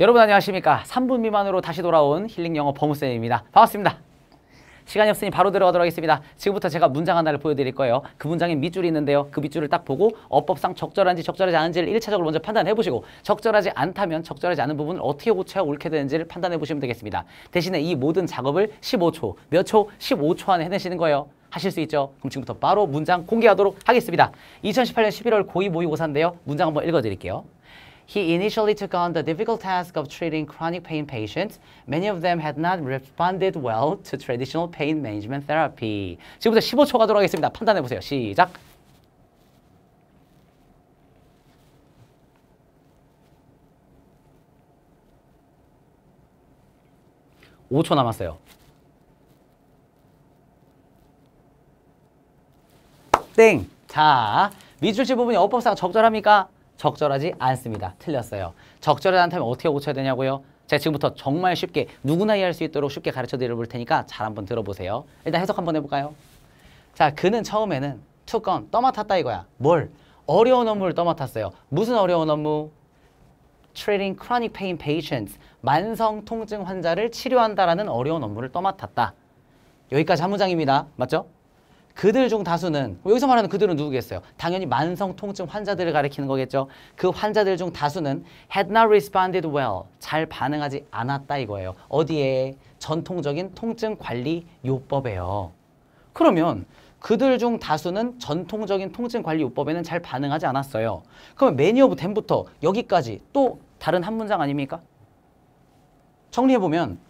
여러분 안녕하십니까 3분 미만으로 다시 돌아온 힐링 영어 버무쌤입니다 반갑습니다 시간이 없으니 바로 들어가도록 하겠습니다 지금부터 제가 문장 하나를 보여드릴 거예요 그 문장에 밑줄이 있는데요 그 밑줄을 딱 보고 어법상 적절한지 적절하지 않은지를 1차적으로 먼저 판단해 보시고 적절하지 않다면 적절하지 않은 부분을 어떻게 고쳐야 옳게 되는지를 판단해 보시면 되겠습니다 대신에 이 모든 작업을 15초 몇 초? 15초 안에 해내시는 거예요 하실 수 있죠? 그럼 지금부터 바로 문장 공개하도록 하겠습니다 2018년 11월 고2 모의고사인데요 문장 한번 읽어드릴게요 He initially took on the difficult task of treating chronic pain patients. Many of them had not responded well to traditional pain management therapy. 지금부터 15초 가도록 하겠습니다. 판단해 보세요. 시작. 오초 남았어요. 땡! 자, 미줄지 부분이 어법상 적절합니까? 적절하지 않습니다. 틀렸어요. 적절하지 다면 어떻게 고쳐야 되냐고요? 제가 지금부터 정말 쉽게 누구나 이해할 수 있도록 쉽게 가르쳐 드려 볼 테니까 잘 한번 들어보세요. 일단 해석 한번 해볼까요? 자, 그는 처음에는 투건 떠맡았다 이거야. 뭘? 어려운 업무를 떠맡았어요. 무슨 어려운 업무? Treating chronic pain patients, 만성 통증 환자를 치료한다라는 어려운 업무를 떠맡았다. 여기까지 한 문장입니다. 맞죠? 그들 중 다수는 여기서 말하는 그들은 누구겠어요? 당연히 만성 통증 환자들을 가리키는 거겠죠. 그 환자들 중 다수는 had not responded well, 잘 반응하지 않았다 이거예요. 어디에? 전통적인 통증 관리 요법에요. 그러면 그들 중 다수는 전통적인 통증 관리 요법에는 잘 반응하지 않았어요. 그러면 매니 오브 댐부터 여기까지 또 다른 한 문장 아닙니까? 정리해보면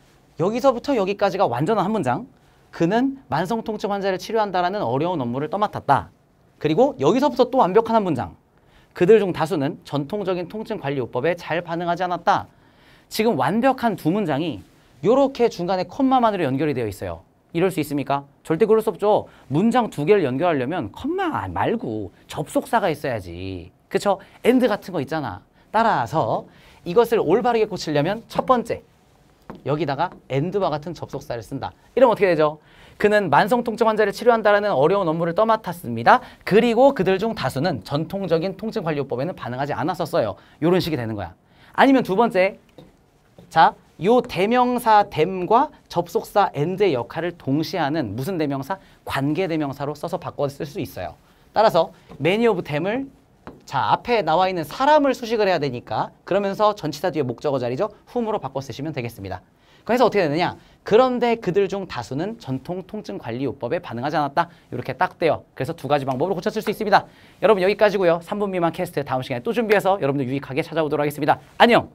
여기서부터 여기까지가 완전한 한 문장 그는 만성통증 환자를 치료한다라는 어려운 업무를 떠맡았다. 그리고 여기서부터 또 완벽한 한 문장. 그들 중 다수는 전통적인 통증 관리요법에 잘 반응하지 않았다. 지금 완벽한 두 문장이 이렇게 중간에 콤마만으로 연결이 되어 있어요. 이럴 수 있습니까? 절대 그럴 수 없죠. 문장 두 개를 연결하려면 컴마 말고 접속사가 있어야지. 그쵸? 엔드 같은 거 있잖아. 따라서 이것을 올바르게 고치려면 첫 번째, 여기다가 a 드 d 와 같은 접속사를 쓴다. 이러면 어떻게 되죠? 그는 만성통증 환자를 치료한다라는 어려운 업무를 떠맡았습니다. 그리고 그들 중 다수는 전통적인 통증관리요법에는 반응하지 않았었어요. 이런 식이 되는 거야. 아니면 두 번째, 자, 요 대명사 댐과 접속사 a 드의 역할을 동시에 하는 무슨 대명사? 관계 대명사로 써서 바꿔 쓸 수 있어요. 따라서 m a 오브 댐을 자 앞에 나와 있는 사람을 수식을 해야 되니까 그러면서 전치사 뒤에 목적어 자리죠. 훔으로 바꿔 쓰시면 되겠습니다. 그래서 어떻게 되느냐. 그런데 그들 중 다수는 전통 통증 관리 요법에 반응하지 않았다. 이렇게 딱돼요 그래서 두 가지 방법으로 고쳤을수 있습니다. 여러분 여기까지고요. 3분 미만 캐스트 다음 시간에 또 준비해서 여러분들 유익하게 찾아오도록 하겠습니다. 안녕.